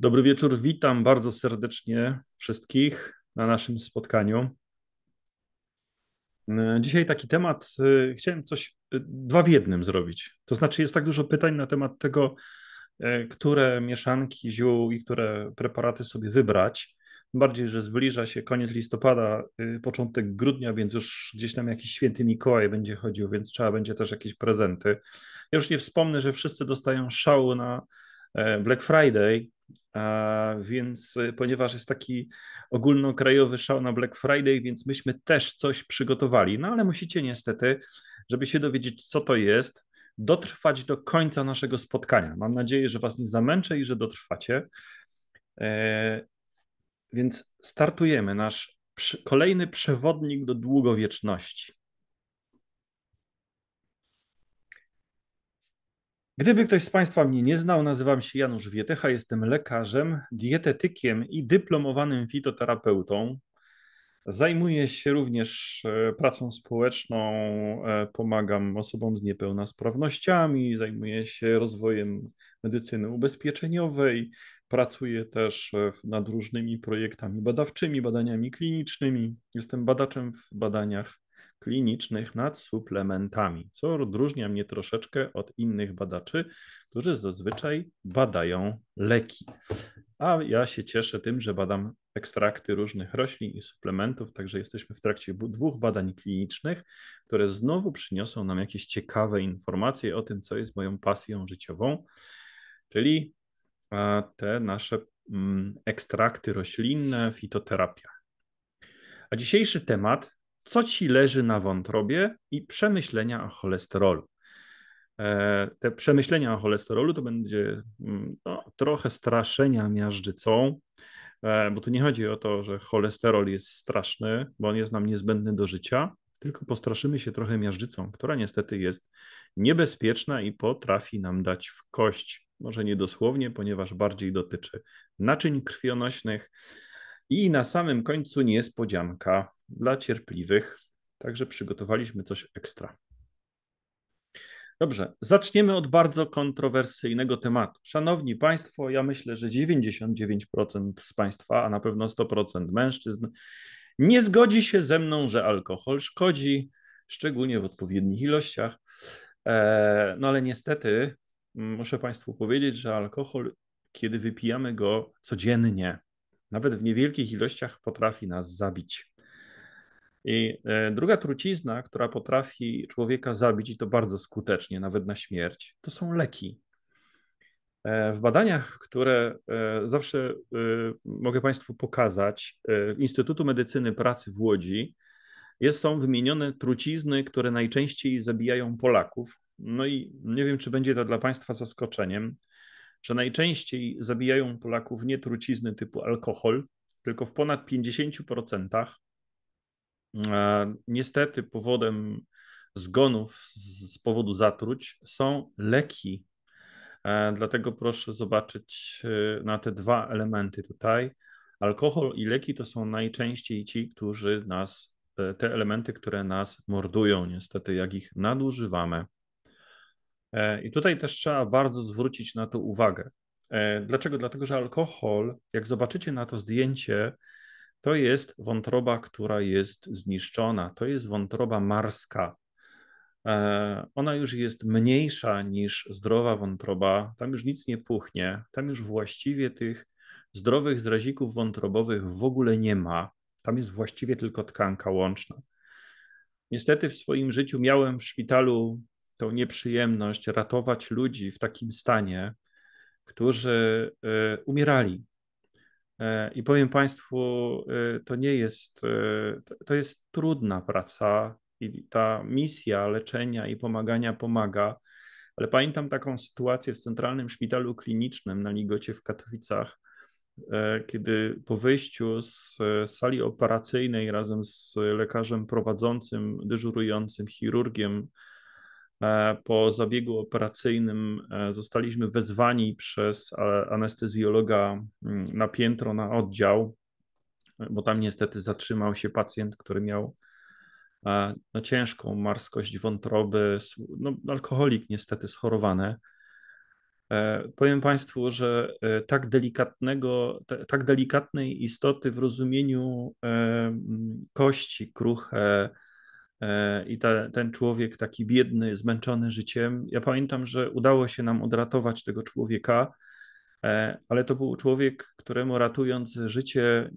Dobry wieczór, witam bardzo serdecznie wszystkich na naszym spotkaniu. Yy, dzisiaj taki temat, yy, chciałem coś yy, dwa w jednym zrobić. To znaczy, jest tak dużo pytań na temat tego, które mieszanki ziół i które preparaty sobie wybrać. Bardziej, że zbliża się koniec listopada, początek grudnia, więc już gdzieś tam jakiś święty Mikołaj będzie chodził, więc trzeba będzie też jakieś prezenty. Ja już nie wspomnę, że wszyscy dostają szału na Black Friday, więc e, ponieważ jest taki ogólnokrajowy szał na Black Friday, więc myśmy też coś przygotowali. No ale musicie niestety, żeby się dowiedzieć, co to jest, dotrwać do końca naszego spotkania. Mam nadzieję, że Was nie zamęczę i że dotrwacie. E, więc startujemy nasz kolejny przewodnik do długowieczności. Gdyby ktoś z Państwa mnie nie znał, nazywam się Janusz Wietecha, jestem lekarzem, dietetykiem i dyplomowanym fitoterapeutą. Zajmuję się również e, pracą społeczną, e, pomagam osobom z niepełnosprawnościami, zajmuję się rozwojem medycyny ubezpieczeniowej, pracuję też e, nad różnymi projektami badawczymi, badaniami klinicznymi. Jestem badaczem w badaniach klinicznych nad suplementami, co odróżnia mnie troszeczkę od innych badaczy, którzy zazwyczaj badają leki. A ja się cieszę tym, że badam ekstrakty różnych roślin i suplementów, także jesteśmy w trakcie dwóch badań klinicznych, które znowu przyniosą nam jakieś ciekawe informacje o tym, co jest moją pasją życiową, czyli te nasze mm, ekstrakty roślinne, fitoterapia. A dzisiejszy temat co ci leży na wątrobie i przemyślenia o cholesterolu. E, te przemyślenia o cholesterolu to będzie mm, no, trochę straszenia miażdżycą, e, bo tu nie chodzi o to, że cholesterol jest straszny, bo on jest nam niezbędny do życia, tylko postraszymy się trochę miażdżycą, która niestety jest niebezpieczna i potrafi nam dać w kość. Może nie dosłownie, ponieważ bardziej dotyczy naczyń krwionośnych, i na samym końcu niespodzianka dla cierpliwych. Także przygotowaliśmy coś ekstra. Dobrze, zaczniemy od bardzo kontrowersyjnego tematu. Szanowni Państwo, ja myślę, że 99% z Państwa, a na pewno 100% mężczyzn, nie zgodzi się ze mną, że alkohol szkodzi, szczególnie w odpowiednich ilościach. E, no ale niestety mm, muszę Państwu powiedzieć, że alkohol, kiedy wypijamy go codziennie, nawet w niewielkich ilościach potrafi nas zabić. I e, druga trucizna, która potrafi człowieka zabić i to bardzo skutecznie, nawet na śmierć, to są leki. E, w badaniach, które e, zawsze mogę Państwu pokazać, w Instytutu Medycyny Pracy w Łodzi jest, są wymienione trucizny, które najczęściej zabijają Polaków. No i nie wiem, czy będzie to dla Państwa zaskoczeniem, że najczęściej zabijają Polaków nie trucizny typu alkohol, tylko w ponad 50% e, niestety powodem zgonów z powodu zatruć są leki. E, dlatego proszę zobaczyć e, na te dwa elementy tutaj. Alkohol i leki to są najczęściej ci, którzy nas, te elementy, które nas mordują, niestety, jak ich nadużywamy. E, I tutaj też trzeba bardzo zwrócić na to uwagę. E, dlaczego? Dlatego, że alkohol, jak zobaczycie na to zdjęcie, to jest wątroba, która jest zniszczona. To jest wątroba marska. E, ona już jest mniejsza niż zdrowa wątroba. Tam już nic nie puchnie. Tam już właściwie tych zdrowych zrazików wątrobowych w ogóle nie ma. Tam jest właściwie tylko tkanka łączna. Niestety w swoim życiu miałem w szpitalu tą nieprzyjemność ratować ludzi w takim stanie, którzy e, umierali. E, I powiem Państwu, e, to nie jest, to jest trudna praca i ta misja leczenia i pomagania pomaga, ale pamiętam taką sytuację w Centralnym Szpitalu Klinicznym na Ligocie w Katowicach, kiedy po wyjściu z sali operacyjnej razem z lekarzem prowadzącym, dyżurującym, chirurgiem, E, po zabiegu operacyjnym e, zostaliśmy wezwani przez e, anestezjologa mm, na piętro, na oddział, bo tam niestety zatrzymał się pacjent, który miał no, ciężką marskość wątroby, no, alkoholik niestety schorowany. Powiem Państwu, że tak delikatnego, tak delikatnej istoty w rozumieniu kości kruche, E, i ten człowiek taki biedny, zmęczony życiem. Ja pamiętam, że udało się nam odratować tego człowieka, e, ale to był człowiek, któremu ratując życie,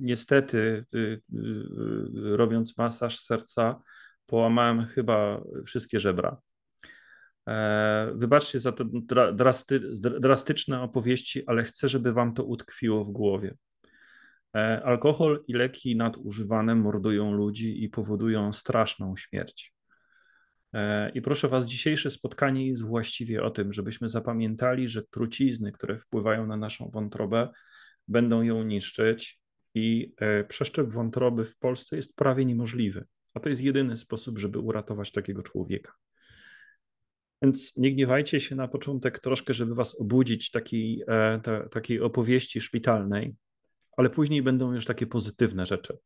niestety, y, y, robiąc masaż serca, połamałem chyba wszystkie żebra. E, wybaczcie za te drasty, drastyczne opowieści, ale chcę, żeby wam to utkwiło w głowie. E, alkohol i leki nadużywane mordują ludzi i powodują straszną śmierć. E, I proszę Was, dzisiejsze spotkanie jest właściwie o tym, żebyśmy zapamiętali, że trucizny, które wpływają na naszą wątrobę, będą ją niszczyć i e, przeszczep wątroby w Polsce jest prawie niemożliwy. A to jest jedyny sposób, żeby uratować takiego człowieka. Więc nie gniewajcie się na początek troszkę, żeby Was obudzić takiej, te, takiej opowieści szpitalnej, ale później będą już takie pozytywne rzeczy.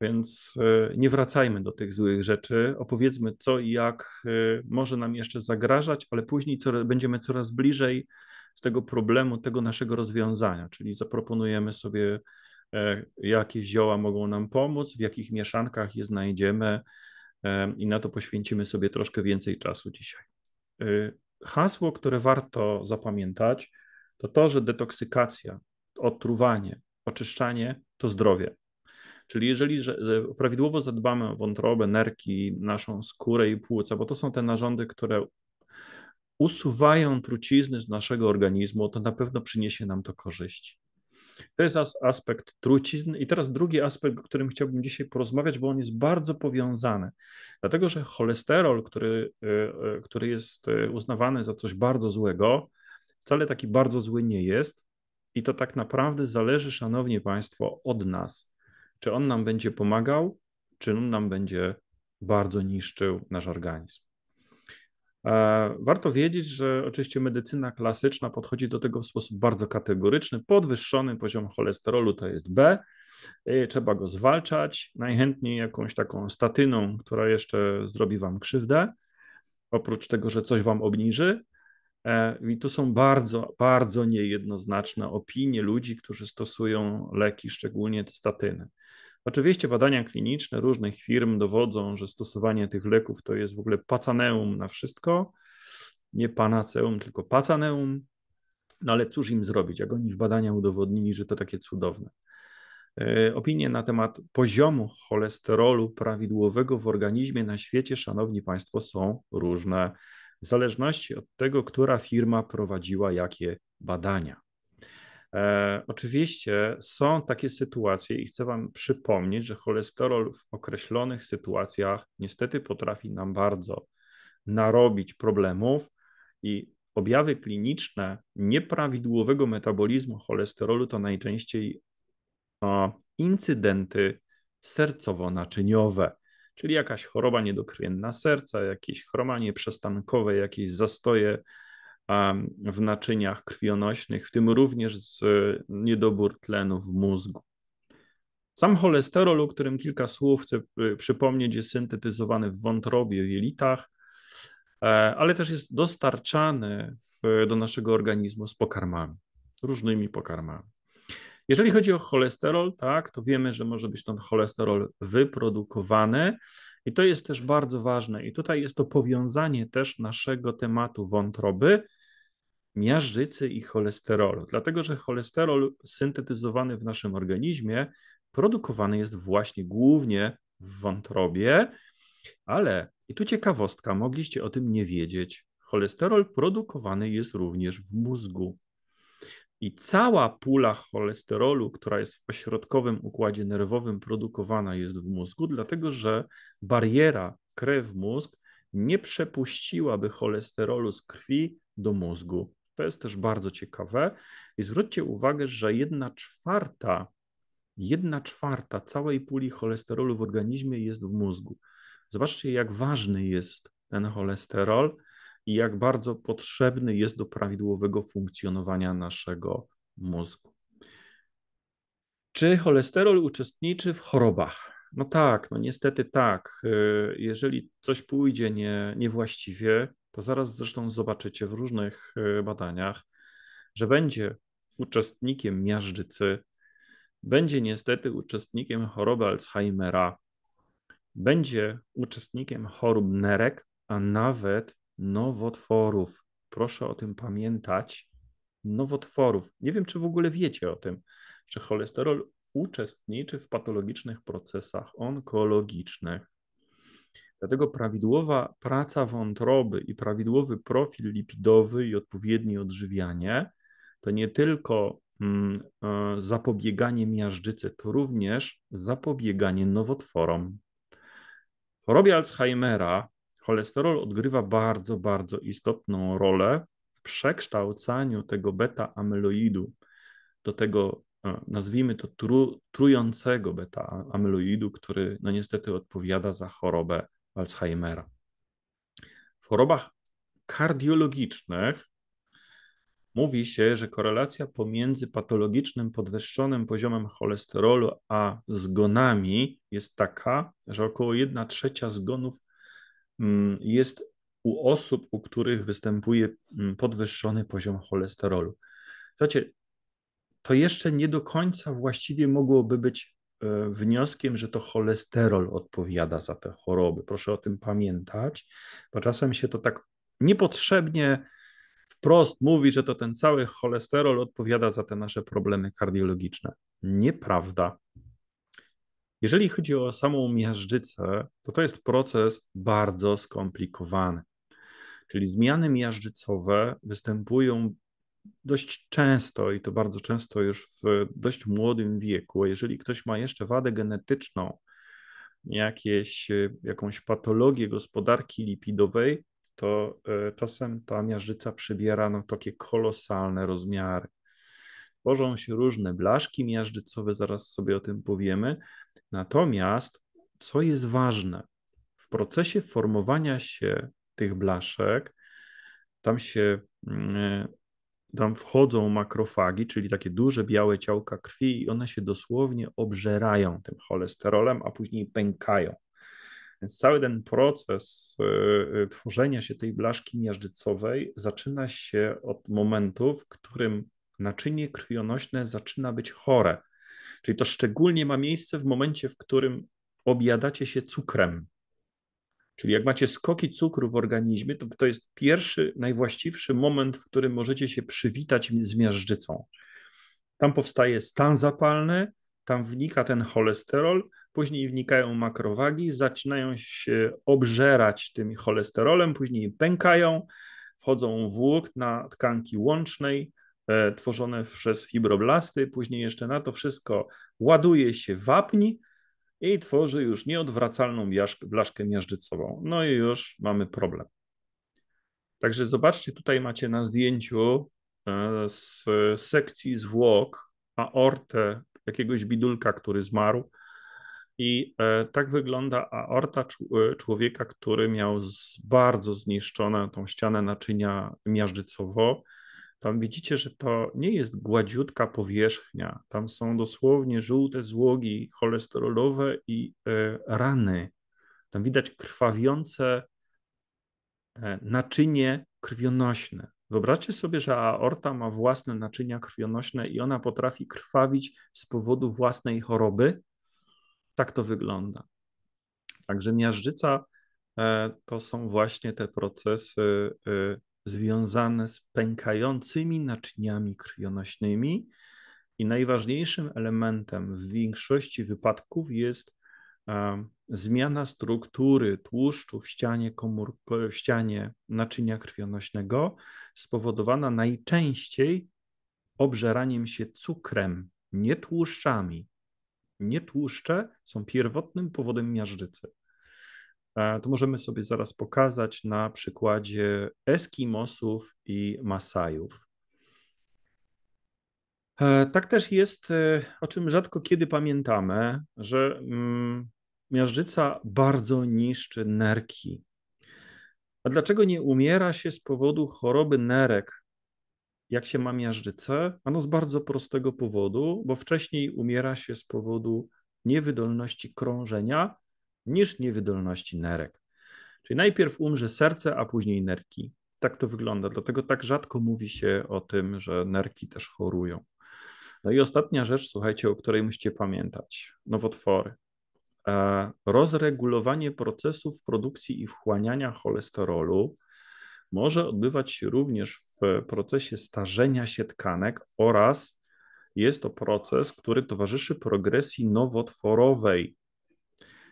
Więc e, nie wracajmy do tych złych rzeczy, opowiedzmy co i jak e, może nam jeszcze zagrażać, ale później będziemy coraz bliżej z tego problemu, tego naszego rozwiązania, czyli zaproponujemy sobie, e, jakie zioła mogą nam pomóc, w jakich mieszankach je znajdziemy i na to poświęcimy sobie troszkę więcej czasu dzisiaj. Hasło, które warto zapamiętać, to to, że detoksykacja, otruwanie oczyszczanie to zdrowie. Czyli jeżeli prawidłowo zadbamy o wątrobę, nerki, naszą skórę i płuca, bo to są te narządy, które usuwają trucizny z naszego organizmu, to na pewno przyniesie nam to korzyści. To jest aspekt trucizn. I teraz drugi aspekt, o którym chciałbym dzisiaj porozmawiać, bo on jest bardzo powiązany. Dlatego, że cholesterol, który, e, e, który jest e, uznawany za coś bardzo złego, wcale taki bardzo zły nie jest. I to tak naprawdę zależy, szanowni Państwo, od nas, czy on nam będzie pomagał, czy on nam będzie bardzo niszczył nasz organizm. E, warto wiedzieć, że oczywiście medycyna klasyczna podchodzi do tego w sposób bardzo kategoryczny. Podwyższony poziom cholesterolu to jest B, e, trzeba go zwalczać, najchętniej jakąś taką statyną, która jeszcze zrobi wam krzywdę, oprócz tego, że coś wam obniży, E, I tu są bardzo, bardzo niejednoznaczne opinie ludzi, którzy stosują leki, szczególnie te statyny. Oczywiście badania kliniczne różnych firm dowodzą, że stosowanie tych leków to jest w ogóle pacaneum na wszystko. Nie panaceum, tylko pacaneum. No ale cóż im zrobić, jak oni w badaniach udowodnili, że to takie cudowne. E, opinie na temat poziomu cholesterolu prawidłowego w organizmie na świecie, szanowni państwo, są różne w zależności od tego, która firma prowadziła jakie badania. E, oczywiście są takie sytuacje i chcę Wam przypomnieć, że cholesterol w określonych sytuacjach niestety potrafi nam bardzo narobić problemów i objawy kliniczne nieprawidłowego metabolizmu cholesterolu to najczęściej incydenty sercowo-naczyniowe czyli jakaś choroba niedokrwienna serca, jakieś chromanie przestankowe, jakieś zastoje w naczyniach krwionośnych, w tym również z e, niedobór tlenu w mózgu. Sam cholesterol, o którym kilka słów chcę e, przypomnieć, jest syntetyzowany w wątrobie, w jelitach, e, ale też jest dostarczany w, do naszego organizmu z pokarmami, różnymi pokarmami. Jeżeli chodzi o cholesterol, tak, to wiemy, że może być ten cholesterol wyprodukowany i to jest też bardzo ważne. I tutaj jest to powiązanie też naszego tematu wątroby, miażdżycy i cholesterolu, dlatego że cholesterol syntetyzowany w naszym organizmie produkowany jest właśnie głównie w wątrobie, ale i tu ciekawostka, mogliście o tym nie wiedzieć. Cholesterol produkowany jest również w mózgu. I cała pula cholesterolu, która jest w ośrodkowym układzie nerwowym produkowana jest w mózgu, dlatego że bariera krew-mózg nie przepuściłaby cholesterolu z krwi do mózgu. To jest też bardzo ciekawe. I zwróćcie uwagę, że jedna czwarta, jedna czwarta całej puli cholesterolu w organizmie jest w mózgu. Zobaczcie, jak ważny jest ten cholesterol i jak bardzo potrzebny jest do prawidłowego funkcjonowania naszego mózgu. Czy cholesterol uczestniczy w chorobach? No tak, no niestety tak. Y, jeżeli coś pójdzie nie, niewłaściwie, to zaraz zresztą zobaczycie w różnych y, badaniach, że będzie uczestnikiem miażdżycy, będzie niestety uczestnikiem choroby Alzheimera, będzie uczestnikiem chorób nerek, a nawet nowotworów. Proszę o tym pamiętać. Nowotworów. Nie wiem, czy w ogóle wiecie o tym, że cholesterol uczestniczy w patologicznych procesach onkologicznych. Dlatego prawidłowa praca wątroby i prawidłowy profil lipidowy i odpowiednie odżywianie to nie tylko mm, e, zapobieganie miażdżycy, to również zapobieganie nowotworom. chorobie Alzheimera cholesterol odgrywa bardzo, bardzo istotną rolę w przekształcaniu tego beta-amyloidu do tego, e, nazwijmy to tru, trującego beta-amyloidu, który no niestety odpowiada za chorobę Alzheimera. W chorobach kardiologicznych mówi się, że korelacja pomiędzy patologicznym podwyższonym poziomem cholesterolu a zgonami jest taka, że około 1 trzecia zgonów Mm, jest u osób, u których występuje mm, podwyższony poziom cholesterolu. Słuchajcie, to jeszcze nie do końca właściwie mogłoby być e, wnioskiem, że to cholesterol odpowiada za te choroby. Proszę o tym pamiętać, bo czasem się to tak niepotrzebnie wprost mówi, że to ten cały cholesterol odpowiada za te nasze problemy kardiologiczne. Nieprawda. Jeżeli chodzi o samą miażdżycę, to to jest proces bardzo skomplikowany. Czyli zmiany miażdżycowe występują dość często i to bardzo często już w dość młodym wieku. Jeżeli ktoś ma jeszcze wadę genetyczną, jakieś, e, jakąś patologię gospodarki lipidowej, to e, czasem ta miażdżyca przybiera no, takie kolosalne rozmiary tworzą się różne blaszki miażdżycowe, zaraz sobie o tym powiemy. Natomiast co jest ważne, w procesie formowania się tych blaszek, tam się mm, e, tam wchodzą makrofagi, czyli takie duże białe ciałka krwi, i one się dosłownie obżerają tym cholesterolem, a później pękają. Więc cały ten proces e, e, tworzenia się tej blaszki miażdżycowej zaczyna się od momentu, w którym naczynie krwionośne zaczyna być chore. Czyli to szczególnie ma miejsce w momencie, w którym objadacie się cukrem. Czyli jak macie skoki cukru w organizmie, to, to jest pierwszy, najwłaściwszy moment, w którym możecie się przywitać z miażdżycą. Tam powstaje stan zapalny, tam wnika ten cholesterol, później wnikają makrowagi, zaczynają się obżerać tym cholesterolem, później pękają, wchodzą włókna tkanki łącznej, E, tworzone przez fibroblasty, później jeszcze na to wszystko ładuje się wapni i tworzy już nieodwracalną blaszkę miażdżycową. No i już mamy problem. Także zobaczcie, tutaj macie na zdjęciu e, z sekcji zwłok aortę jakiegoś bidulka, który zmarł. I e, tak wygląda aorta człowieka, który miał bardzo zniszczoną tą ścianę naczynia miażdżycowo. Tam widzicie, że to nie jest gładziutka powierzchnia. Tam są dosłownie żółte złogi cholesterolowe i e, rany. Tam widać krwawiące e, naczynie krwionośne. Wyobraźcie sobie, że aorta ma własne naczynia krwionośne i ona potrafi krwawić z powodu własnej choroby. Tak to wygląda. Także miażdżyca e, to są właśnie te procesy y, związane z pękającymi naczyniami krwionośnymi. I najważniejszym elementem w większości wypadków jest e, zmiana struktury tłuszczu w ścianie, komór, w ścianie naczynia krwionośnego, spowodowana najczęściej obżeraniem się cukrem, nie tłuszczami. Nie tłuszcze są pierwotnym powodem miażdżycy to możemy sobie zaraz pokazać na przykładzie Eskimosów i Masajów. E, tak też jest, e, o czym rzadko kiedy pamiętamy, że mm, miażdżyca bardzo niszczy nerki. A dlaczego nie umiera się z powodu choroby nerek, jak się ma miażdżycę? Ano z bardzo prostego powodu, bo wcześniej umiera się z powodu niewydolności krążenia niż niewydolności nerek. Czyli najpierw umrze serce, a później nerki. Tak to wygląda, dlatego tak rzadko mówi się o tym, że nerki też chorują. No i ostatnia rzecz, słuchajcie, o której musicie pamiętać: nowotwory. E, rozregulowanie procesów produkcji i wchłaniania cholesterolu może odbywać się również w procesie starzenia się tkanek oraz jest to proces, który towarzyszy progresji nowotworowej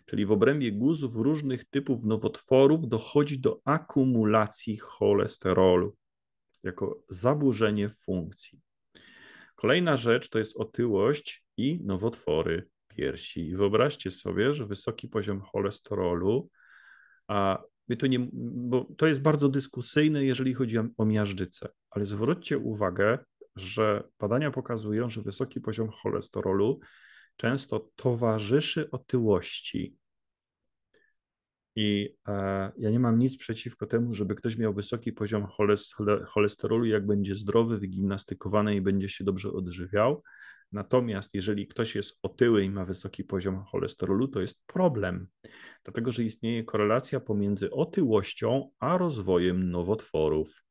czyli w obrębie guzów różnych typów nowotworów dochodzi do akumulacji cholesterolu jako zaburzenie funkcji. Kolejna rzecz to jest otyłość i nowotwory piersi. I wyobraźcie sobie, że wysoki poziom cholesterolu, a my tu nie, bo to jest bardzo dyskusyjne, jeżeli chodzi o miażdżycę, ale zwróćcie uwagę, że badania pokazują, że wysoki poziom cholesterolu często towarzyszy otyłości. I e, ja nie mam nic przeciwko temu, żeby ktoś miał wysoki poziom cholesterolu, jak będzie zdrowy, wygimnastykowany i będzie się dobrze odżywiał. Natomiast jeżeli ktoś jest otyły i ma wysoki poziom cholesterolu, to jest problem, dlatego że istnieje korelacja pomiędzy otyłością a rozwojem nowotworów.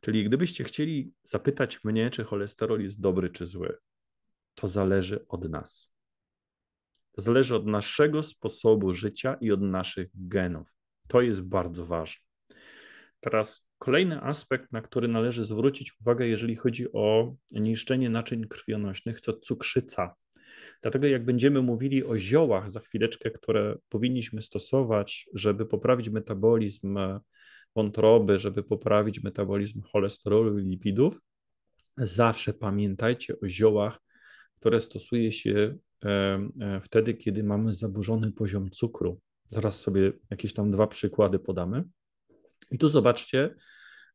Czyli gdybyście chcieli zapytać mnie, czy cholesterol jest dobry czy zły, to zależy od nas. To zależy od naszego sposobu życia i od naszych genów. To jest bardzo ważne. Teraz kolejny aspekt, na który należy zwrócić uwagę, jeżeli chodzi o niszczenie naczyń krwionośnych, to cukrzyca. Dlatego, jak będziemy mówili o ziołach za chwileczkę, które powinniśmy stosować, żeby poprawić metabolizm e, wątroby, żeby poprawić metabolizm cholesterolu i lipidów, zawsze pamiętajcie o ziołach które stosuje się e, e, wtedy, kiedy mamy zaburzony poziom cukru. Zaraz sobie jakieś tam dwa przykłady podamy. I tu zobaczcie,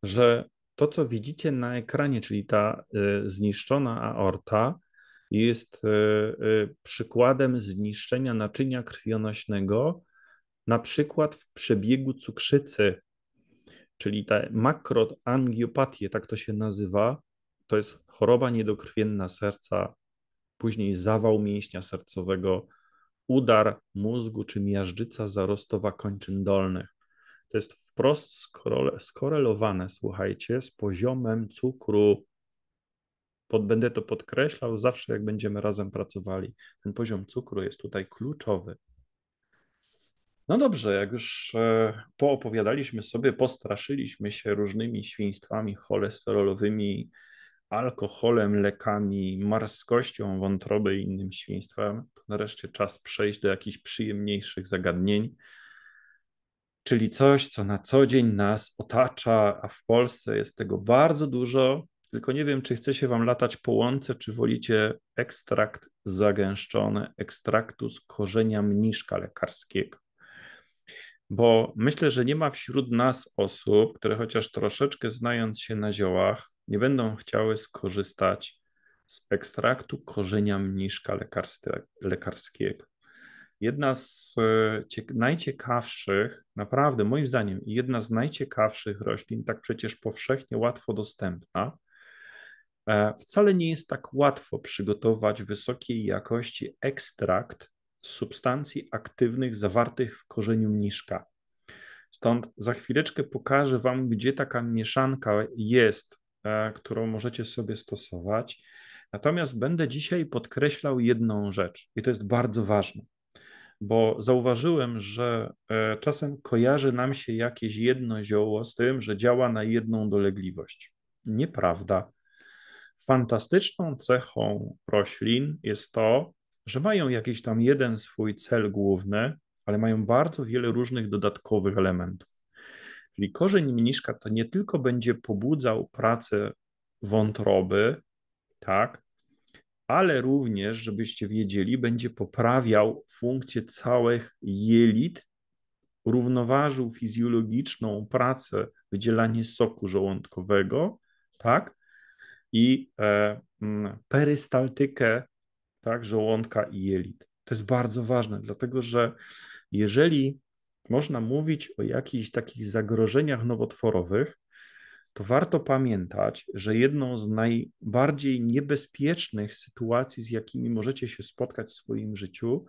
że to, co widzicie na ekranie, czyli ta e, zniszczona aorta, jest przykładem zniszczenia naczynia krwionośnego, na przykład w przebiegu cukrzycy, czyli ta makroangiopatię, tak to się nazywa. To jest choroba niedokrwienna serca później zawał mięśnia sercowego, udar mózgu czy miażdżyca zarostowa kończyn dolnych. To jest wprost skorelowane, słuchajcie, z poziomem cukru. Pod, będę to podkreślał zawsze, jak będziemy razem pracowali. Ten poziom cukru jest tutaj kluczowy. No dobrze, jak już e, poopowiadaliśmy sobie, postraszyliśmy się różnymi świństwami cholesterolowymi, alkoholem, lekami, marskością wątroby i innym świństwem, to nareszcie czas przejść do jakichś przyjemniejszych zagadnień, czyli coś, co na co dzień nas otacza, a w Polsce jest tego bardzo dużo. Tylko nie wiem, czy chce się Wam latać po łące, czy wolicie ekstrakt zagęszczony, ekstraktu z korzenia mniszka lekarskiego bo myślę, że nie ma wśród nas osób, które chociaż troszeczkę znając się na ziołach, nie będą chciały skorzystać z ekstraktu korzenia mniszka lekarskiego. Jedna z e, najciekawszych, naprawdę moim zdaniem, jedna z najciekawszych roślin, tak przecież powszechnie łatwo dostępna, e, wcale nie jest tak łatwo przygotować wysokiej jakości ekstrakt substancji aktywnych zawartych w korzeniu mniszka. Stąd za chwileczkę pokażę Wam, gdzie taka mieszanka jest, e, którą możecie sobie stosować. Natomiast będę dzisiaj podkreślał jedną rzecz, i to jest bardzo ważne, bo zauważyłem, że e, czasem kojarzy nam się jakieś jedno zioło z tym, że działa na jedną dolegliwość. Nieprawda. Fantastyczną cechą roślin jest to, że mają jakiś tam jeden swój cel główny, ale mają bardzo wiele różnych dodatkowych elementów. Czyli korzeń mniszka to nie tylko będzie pobudzał pracę wątroby, tak, ale również, żebyście wiedzieli, będzie poprawiał funkcję całych jelit, równoważył fizjologiczną pracę, wydzielanie soku żołądkowego, tak, i e, mm, perystaltykę tak, żołądka i jelit. To jest bardzo ważne, dlatego że jeżeli można mówić o jakichś takich zagrożeniach nowotworowych, to warto pamiętać, że jedną z najbardziej niebezpiecznych sytuacji, z jakimi możecie się spotkać w swoim życiu,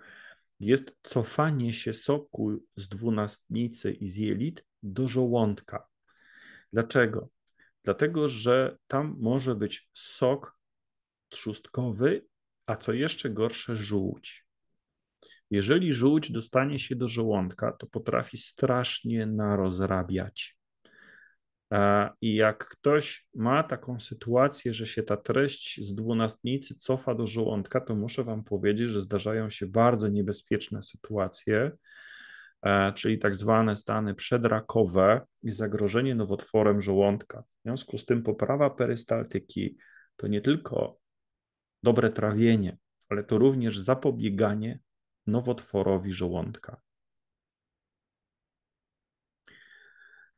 jest cofanie się soku z dwunastnicy i z jelit do żołądka. Dlaczego? Dlatego, że tam może być sok trzustkowy a co jeszcze gorsze, żółć. Jeżeli żółć dostanie się do żołądka, to potrafi strasznie narozrabiać. E, I jak ktoś ma taką sytuację, że się ta treść z dwunastnicy cofa do żołądka, to muszę Wam powiedzieć, że zdarzają się bardzo niebezpieczne sytuacje, e, czyli tak zwane stany przedrakowe i zagrożenie nowotworem żołądka. W związku z tym poprawa perystaltyki to nie tylko dobre trawienie, ale to również zapobieganie nowotworowi żołądka.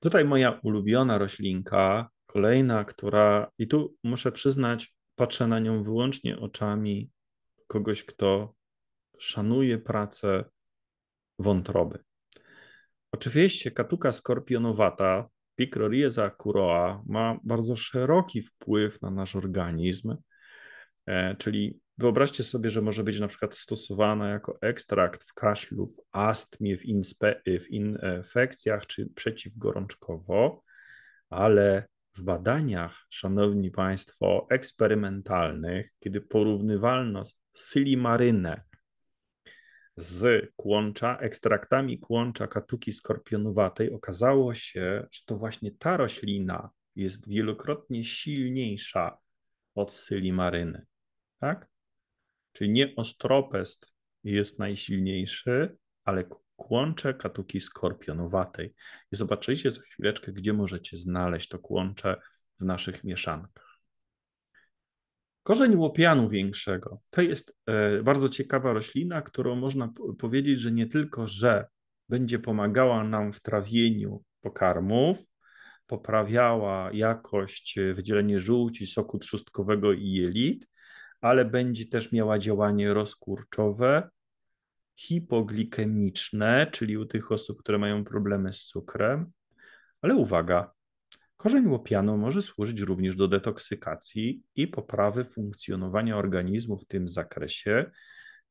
Tutaj moja ulubiona roślinka, kolejna, która, i tu muszę przyznać, patrzę na nią wyłącznie oczami kogoś, kto szanuje pracę wątroby. Oczywiście katuka skorpionowata, Picriorieza curoa, ma bardzo szeroki wpływ na nasz organizm, E, czyli wyobraźcie sobie, że może być na przykład stosowana jako ekstrakt w kaszlu, w astmie, w, inspe, e, w infekcjach czy przeciwgorączkowo, ale w badaniach, szanowni państwo, eksperymentalnych, kiedy porównywalno sylimarynę z kłącza, ekstraktami kłącza katuki skorpionowatej, okazało się, że to właśnie ta roślina jest wielokrotnie silniejsza od sylimaryny tak? Czyli nie ostropest jest najsilniejszy, ale kłącze katuki skorpionowatej. I zobaczycie za chwileczkę, gdzie możecie znaleźć to kłącze w naszych mieszankach. Korzeń łopianu większego to jest e, bardzo ciekawa roślina, którą można powiedzieć, że nie tylko, że będzie pomagała nam w trawieniu pokarmów, poprawiała jakość e, wydzielenie żółci, soku trzustkowego i jelit, ale będzie też miała działanie rozkurczowe, hipoglikemiczne, czyli u tych osób, które mają problemy z cukrem. Ale uwaga, korzeń łopianu może służyć również do detoksykacji i poprawy funkcjonowania organizmu w tym zakresie,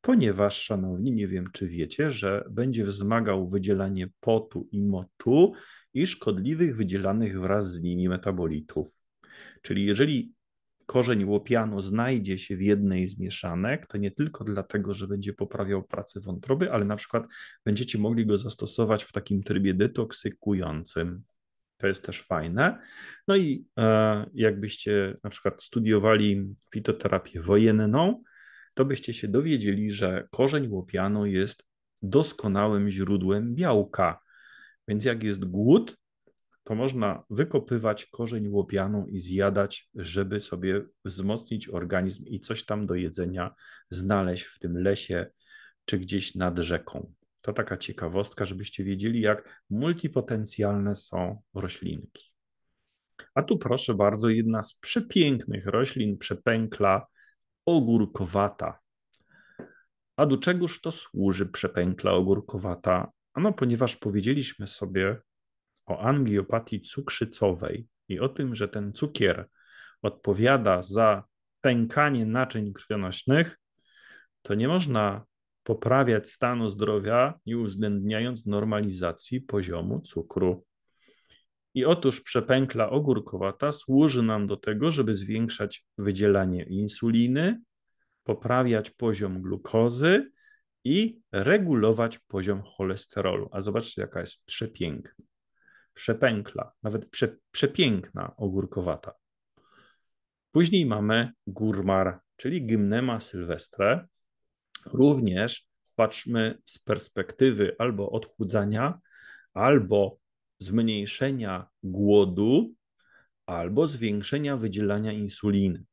ponieważ, szanowni, nie wiem czy wiecie, że będzie wzmagał wydzielanie potu i motu i szkodliwych wydzielanych wraz z nimi metabolitów. Czyli jeżeli korzeń łopianu znajdzie się w jednej z mieszanek, to nie tylko dlatego, że będzie poprawiał pracę wątroby, ale na przykład będziecie mogli go zastosować w takim trybie detoksykującym. To jest też fajne. No i e, jakbyście na przykład studiowali fitoterapię wojenną, to byście się dowiedzieli, że korzeń łopianu jest doskonałym źródłem białka. Więc jak jest głód, to można wykopywać korzeń łopianu i zjadać, żeby sobie wzmocnić organizm i coś tam do jedzenia znaleźć w tym lesie czy gdzieś nad rzeką. To taka ciekawostka, żebyście wiedzieli, jak multipotencjalne są roślinki. A tu proszę bardzo, jedna z przepięknych roślin przepękla ogórkowata. A do czegoż to służy przepękla ogórkowata? Ano, ponieważ powiedzieliśmy sobie o angiopatii cukrzycowej i o tym, że ten cukier odpowiada za pękanie naczyń krwionośnych, to nie można poprawiać stanu zdrowia nie uwzględniając normalizacji poziomu cukru. I otóż przepękla ogórkowata służy nam do tego, żeby zwiększać wydzielanie insuliny, poprawiać poziom glukozy i regulować poziom cholesterolu. A zobaczcie, jaka jest przepiękna przepękla, nawet prze, przepiękna ogórkowata. Później mamy gurmar, czyli gymnema sylwestre. Również patrzmy z perspektywy albo odchudzania, albo zmniejszenia głodu, albo zwiększenia wydzielania insuliny.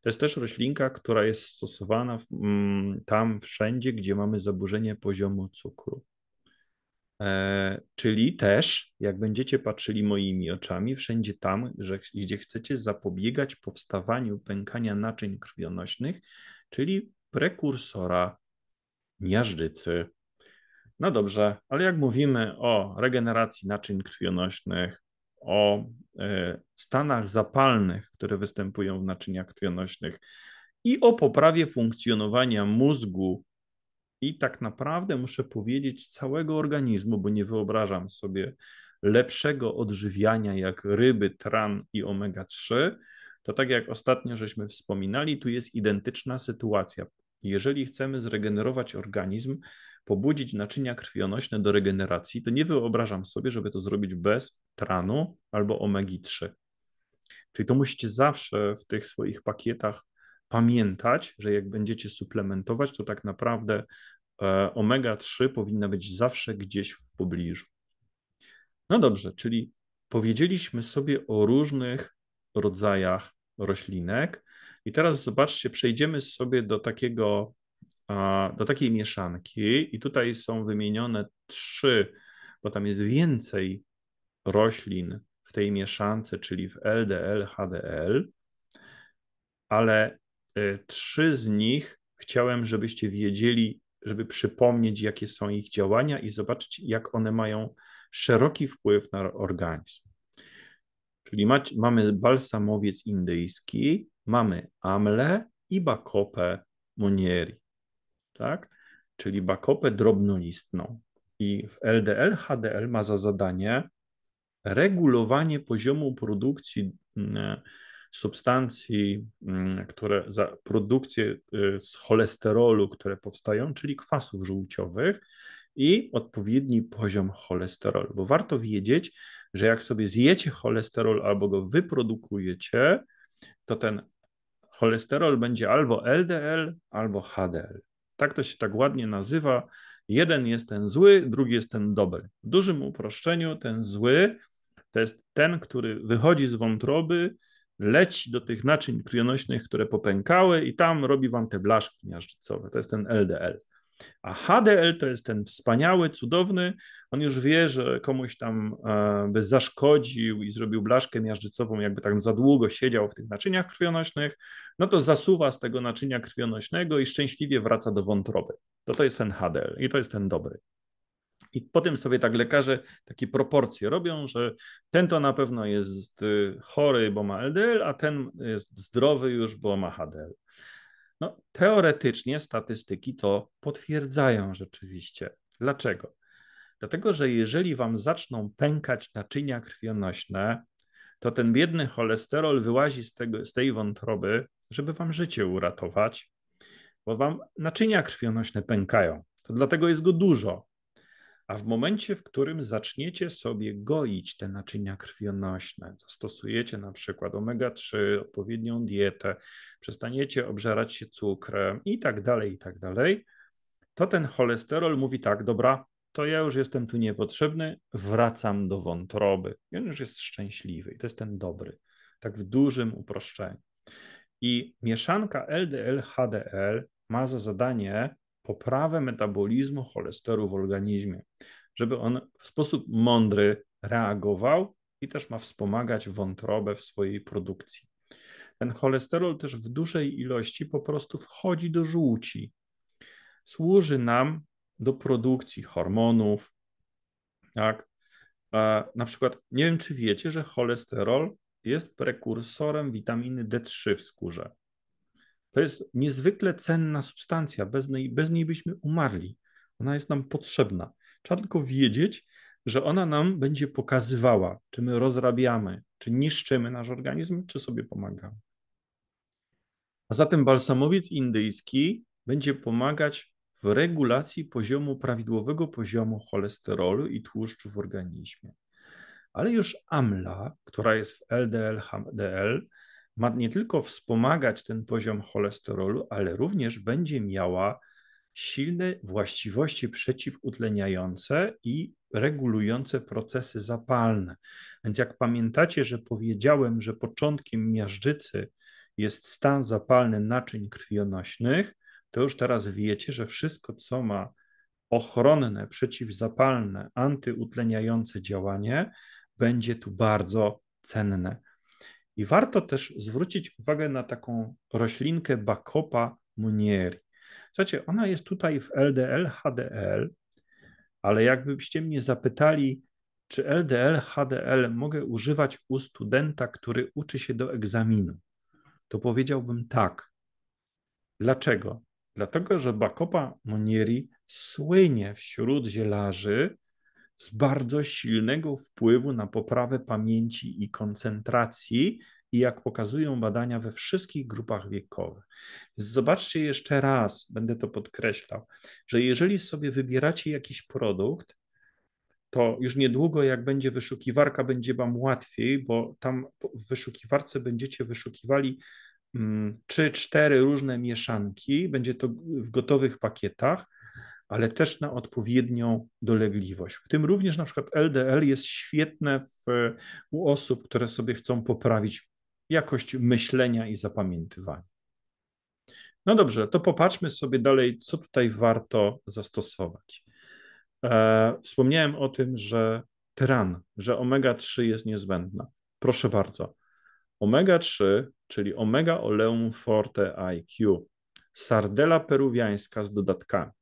To jest też roślinka, która jest stosowana w, mm, tam wszędzie, gdzie mamy zaburzenie poziomu cukru. E, czyli też, jak będziecie patrzyli moimi oczami, wszędzie tam, że, gdzie chcecie zapobiegać powstawaniu pękania naczyń krwionośnych, czyli prekursora miażdżycy. No dobrze, ale jak mówimy o regeneracji naczyń krwionośnych, o e, stanach zapalnych, które występują w naczyniach krwionośnych i o poprawie funkcjonowania mózgu i tak naprawdę muszę powiedzieć całego organizmu, bo nie wyobrażam sobie lepszego odżywiania jak ryby, tran i omega-3, to tak jak ostatnio żeśmy wspominali, tu jest identyczna sytuacja. Jeżeli chcemy zregenerować organizm, pobudzić naczynia krwionośne do regeneracji, to nie wyobrażam sobie, żeby to zrobić bez tranu albo omegi-3. Czyli to musicie zawsze w tych swoich pakietach pamiętać, że jak będziecie suplementować, to tak naprawdę E, omega-3 powinna być zawsze gdzieś w pobliżu. No dobrze, czyli powiedzieliśmy sobie o różnych rodzajach roślinek i teraz zobaczcie, przejdziemy sobie do takiego do takiej mieszanki i tutaj są wymienione trzy, bo tam jest więcej roślin w tej mieszance, czyli w LDL, HDL, ale e, trzy z nich chciałem, żebyście wiedzieli, żeby przypomnieć, jakie są ich działania i zobaczyć, jak one mają szeroki wpływ na organizm. Czyli mać, mamy balsamowiec indyjski, mamy amle i bakopę monieri, tak? czyli bakopę drobnolistną. I w LDL HDL ma za zadanie regulowanie poziomu produkcji mm, substancji, mm, które za produkcję y, z cholesterolu, które powstają, czyli kwasów żółciowych i odpowiedni poziom cholesterolu. Bo warto wiedzieć, że jak sobie zjecie cholesterol albo go wyprodukujecie, to ten cholesterol będzie albo LDL, albo HDL. Tak to się tak ładnie nazywa. Jeden jest ten zły, drugi jest ten dobry. W dużym uproszczeniu ten zły to jest ten, który wychodzi z wątroby, leci do tych naczyń krwionośnych, które popękały i tam robi wam te blaszki miażdżycowe. To jest ten LDL. A HDL to jest ten wspaniały, cudowny. On już wie, że komuś tam e, by zaszkodził i zrobił blaszkę miażdżycową, jakby tak za długo siedział w tych naczyniach krwionośnych, no to zasuwa z tego naczynia krwionośnego i szczęśliwie wraca do wątroby. To to jest ten HDL i to jest ten dobry. I potem sobie tak lekarze takie proporcje robią, że ten to na pewno jest y, chory, bo ma LDL, a ten jest zdrowy już, bo ma HDL. No, teoretycznie statystyki to potwierdzają rzeczywiście. Dlaczego? Dlatego, że jeżeli wam zaczną pękać naczynia krwionośne, to ten biedny cholesterol wyłazi z, tego, z tej wątroby, żeby wam życie uratować, bo wam naczynia krwionośne pękają. To dlatego jest go dużo. A w momencie, w którym zaczniecie sobie goić te naczynia krwionośne, stosujecie na przykład omega-3, odpowiednią dietę, przestaniecie obżerać się cukrem i tak dalej, i tak dalej, to ten cholesterol mówi tak, dobra, to ja już jestem tu niepotrzebny, wracam do wątroby. I on już jest szczęśliwy i to jest ten dobry, tak w dużym uproszczeniu. I mieszanka LDL-HDL ma za zadanie poprawę metabolizmu cholesterolu w organizmie, żeby on w sposób mądry reagował i też ma wspomagać wątrobę w swojej produkcji. Ten cholesterol też w dużej ilości po prostu wchodzi do żółci. Służy nam do produkcji hormonów. Tak? A na przykład, nie wiem, czy wiecie, że cholesterol jest prekursorem witaminy D3 w skórze. To jest niezwykle cenna substancja, bez niej, bez niej byśmy umarli. Ona jest nam potrzebna. Trzeba tylko wiedzieć, że ona nam będzie pokazywała, czy my rozrabiamy, czy niszczymy nasz organizm, czy sobie pomagamy. A zatem balsamowiec indyjski będzie pomagać w regulacji poziomu, prawidłowego poziomu cholesterolu i tłuszczu w organizmie. Ale już amla, która jest w LDL-HDL, ma nie tylko wspomagać ten poziom cholesterolu, ale również będzie miała silne właściwości przeciwutleniające i regulujące procesy zapalne. Więc jak pamiętacie, że powiedziałem, że początkiem miażdżycy jest stan zapalny naczyń krwionośnych, to już teraz wiecie, że wszystko, co ma ochronne, przeciwzapalne, antyutleniające działanie, będzie tu bardzo cenne. I warto też zwrócić uwagę na taką roślinkę Bacopa munieri. Słuchajcie, ona jest tutaj w LDL, HDL, ale jakbyście mnie zapytali, czy LDL, HDL mogę używać u studenta, który uczy się do egzaminu, to powiedziałbym tak. Dlaczego? Dlatego, że Bacopa Monieri słynie wśród zielarzy z bardzo silnego wpływu na poprawę pamięci i koncentracji, i jak pokazują badania we wszystkich grupach wiekowych. Zobaczcie jeszcze raz, będę to podkreślał, że jeżeli sobie wybieracie jakiś produkt, to już niedługo, jak będzie wyszukiwarka, będzie Wam łatwiej, bo tam w wyszukiwarce będziecie wyszukiwali mm, trzy, cztery różne mieszanki, będzie to w gotowych pakietach ale też na odpowiednią dolegliwość. W tym również na przykład LDL jest świetne w, u osób, które sobie chcą poprawić jakość myślenia i zapamiętywania. No dobrze, to popatrzmy sobie dalej, co tutaj warto zastosować. E, wspomniałem o tym, że tran, że omega-3 jest niezbędna. Proszę bardzo. Omega-3, czyli omega oleum forte IQ, sardela peruwiańska z dodatkami.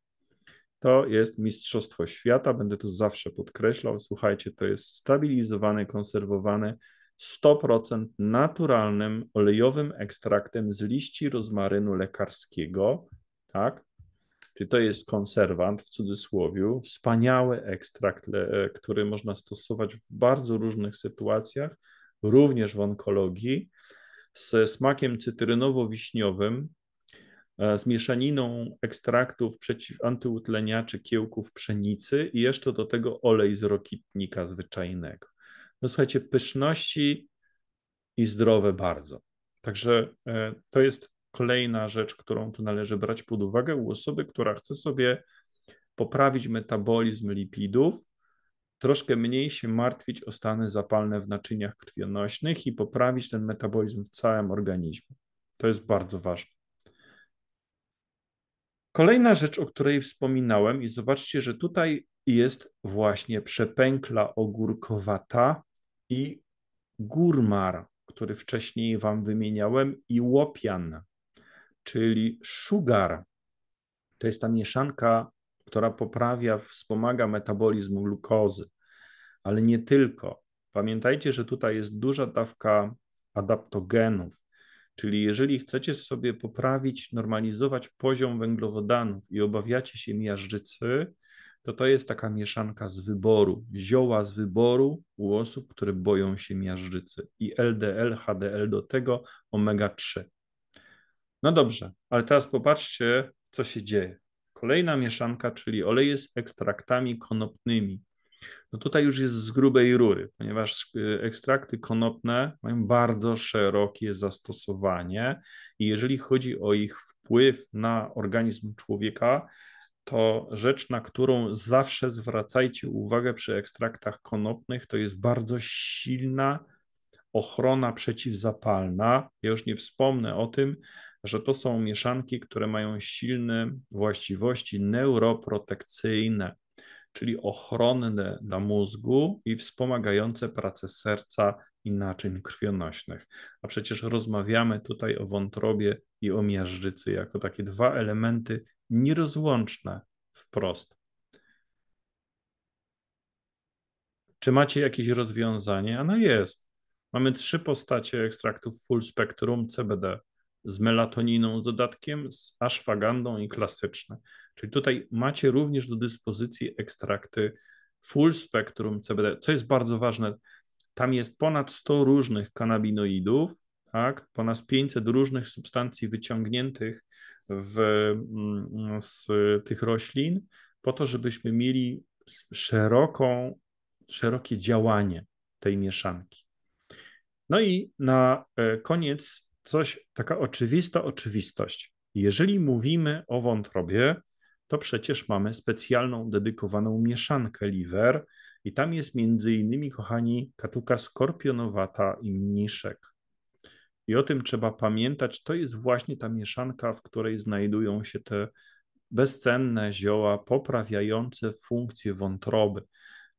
To jest Mistrzostwo Świata, będę to zawsze podkreślał. Słuchajcie, to jest stabilizowane, konserwowane 100% naturalnym olejowym ekstraktem z liści rozmarynu lekarskiego, tak? Czyli to jest konserwant w cudzysłowie, wspaniały ekstrakt, e, który można stosować w bardzo różnych sytuacjach, również w onkologii, z smakiem cytrynowo-wiśniowym, E, z mieszaniną ekstraktów antyutleniaczy kiełków pszenicy i jeszcze do tego olej z rokitnika zwyczajnego. No słuchajcie, pyszności i zdrowe bardzo. Także e, to jest kolejna rzecz, którą tu należy brać pod uwagę u osoby, która chce sobie poprawić metabolizm lipidów, troszkę mniej się martwić o stany zapalne w naczyniach krwionośnych i poprawić ten metabolizm w całym organizmie. To jest bardzo ważne. Kolejna rzecz, o której wspominałem, i zobaczcie, że tutaj jest właśnie przepękla ogórkowata i gurmar, który wcześniej Wam wymieniałem, i łopian, czyli sugar. To jest ta mieszanka, która poprawia, wspomaga metabolizm glukozy, ale nie tylko. Pamiętajcie, że tutaj jest duża dawka adaptogenów, Czyli jeżeli chcecie sobie poprawić, normalizować poziom węglowodanów i obawiacie się miażdżycy, to to jest taka mieszanka z wyboru, zioła z wyboru u osób, które boją się miażdżycy i LDL, HDL do tego omega-3. No dobrze, ale teraz popatrzcie, co się dzieje. Kolejna mieszanka, czyli oleje z ekstraktami konopnymi. No tutaj już jest z grubej rury, ponieważ y, ekstrakty konopne mają bardzo szerokie zastosowanie i jeżeli chodzi o ich wpływ na organizm człowieka, to rzecz, na którą zawsze zwracajcie uwagę przy ekstraktach konopnych, to jest bardzo silna ochrona przeciwzapalna. Ja już nie wspomnę o tym, że to są mieszanki, które mają silne właściwości neuroprotekcyjne, czyli ochronne dla mózgu i wspomagające pracę serca i naczyń krwionośnych. A przecież rozmawiamy tutaj o wątrobie i o miażdżycy jako takie dwa elementy nierozłączne wprost. Czy macie jakieś rozwiązanie? Ano jest. Mamy trzy postacie ekstraktów full spectrum CBD z melatoniną, z dodatkiem, z ashwagandą i klasyczne. Czyli tutaj macie również do dyspozycji ekstrakty full spectrum CBD, co jest bardzo ważne. Tam jest ponad 100 różnych kanabinoidów, tak? ponad 500 różnych substancji wyciągniętych w, mm, z tych roślin, po to, żebyśmy mieli szeroką, szerokie działanie tej mieszanki. No i na e, koniec coś, taka oczywista oczywistość. Jeżeli mówimy o wątrobie, to przecież mamy specjalną, dedykowaną mieszankę liver i tam jest między innymi, kochani, katuka skorpionowata i mniszek. I o tym trzeba pamiętać, to jest właśnie ta mieszanka, w której znajdują się te bezcenne zioła poprawiające funkcję wątroby.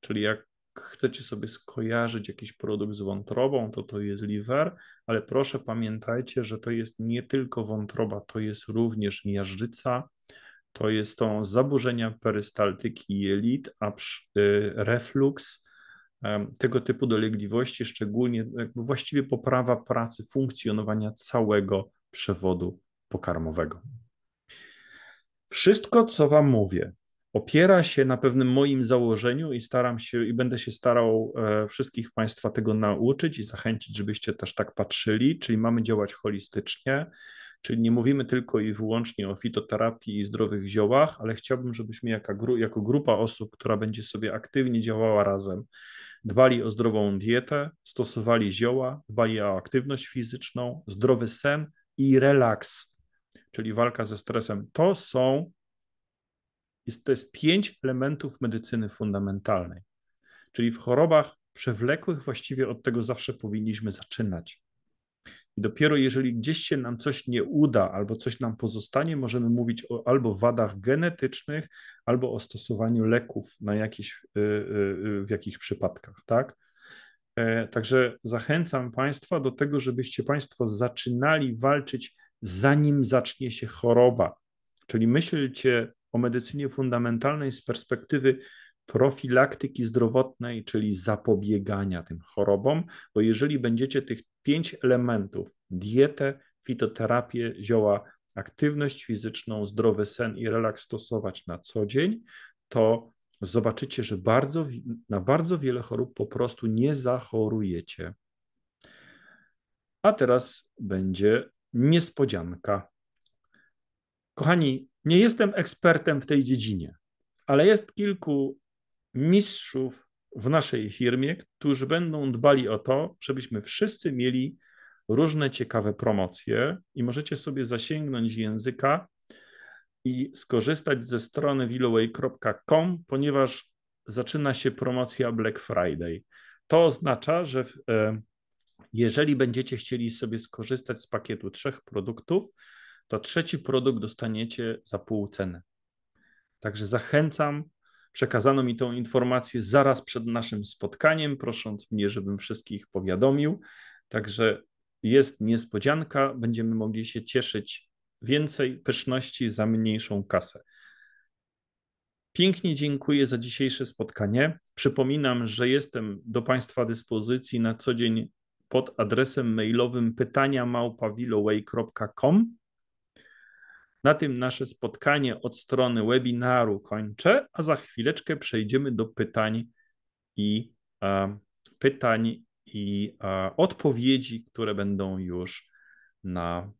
Czyli jak chcecie sobie skojarzyć jakiś produkt z wątrobą, to to jest liver, ale proszę pamiętajcie, że to jest nie tylko wątroba, to jest również miażdżyca, to jest to zaburzenia perystaltyki jelit, y, reflux, tego typu dolegliwości, szczególnie właściwie poprawa pracy, funkcjonowania całego przewodu pokarmowego. Wszystko, co Wam mówię, opiera się na pewnym moim założeniu i staram się i będę się starał e, wszystkich Państwa tego nauczyć i zachęcić, żebyście też tak patrzyli, czyli mamy działać holistycznie, czyli nie mówimy tylko i wyłącznie o fitoterapii i zdrowych ziołach, ale chciałbym, żebyśmy jako grupa osób, która będzie sobie aktywnie działała razem, dbali o zdrową dietę, stosowali zioła, dbali o aktywność fizyczną, zdrowy sen i relaks, czyli walka ze stresem. To są jest, to jest pięć elementów medycyny fundamentalnej. Czyli w chorobach przewlekłych właściwie od tego zawsze powinniśmy zaczynać. I dopiero jeżeli gdzieś się nam coś nie uda albo coś nam pozostanie, możemy mówić o albo wadach genetycznych, albo o stosowaniu leków na jakieś, y, y, y, w jakichś przypadkach, tak? E, także zachęcam Państwa do tego, żebyście Państwo zaczynali walczyć, zanim zacznie się choroba. Czyli myślcie o medycynie fundamentalnej z perspektywy profilaktyki zdrowotnej, czyli zapobiegania tym chorobom, bo jeżeli będziecie tych pięć elementów dietę, fitoterapię, zioła, aktywność fizyczną, zdrowy sen i relaks stosować na co dzień, to zobaczycie, że bardzo, na bardzo wiele chorób po prostu nie zachorujecie. A teraz będzie niespodzianka. Kochani, nie jestem ekspertem w tej dziedzinie, ale jest kilku mistrzów w naszej firmie, którzy będą dbali o to, żebyśmy wszyscy mieli różne ciekawe promocje i możecie sobie zasięgnąć języka i skorzystać ze strony willoway.com, ponieważ zaczyna się promocja Black Friday. To oznacza, że e, jeżeli będziecie chcieli sobie skorzystać z pakietu trzech produktów, to trzeci produkt dostaniecie za pół ceny. Także zachęcam. Przekazano mi tą informację zaraz przed naszym spotkaniem, prosząc mnie, żebym wszystkich powiadomił. Także jest niespodzianka, będziemy mogli się cieszyć więcej pyszności za mniejszą kasę. Pięknie dziękuję za dzisiejsze spotkanie. Przypominam, że jestem do Państwa dyspozycji na co dzień pod adresem mailowym pytania na tym nasze spotkanie od strony webinaru kończę, a za chwileczkę przejdziemy do pytań i e, pytań i e, odpowiedzi, które będą już na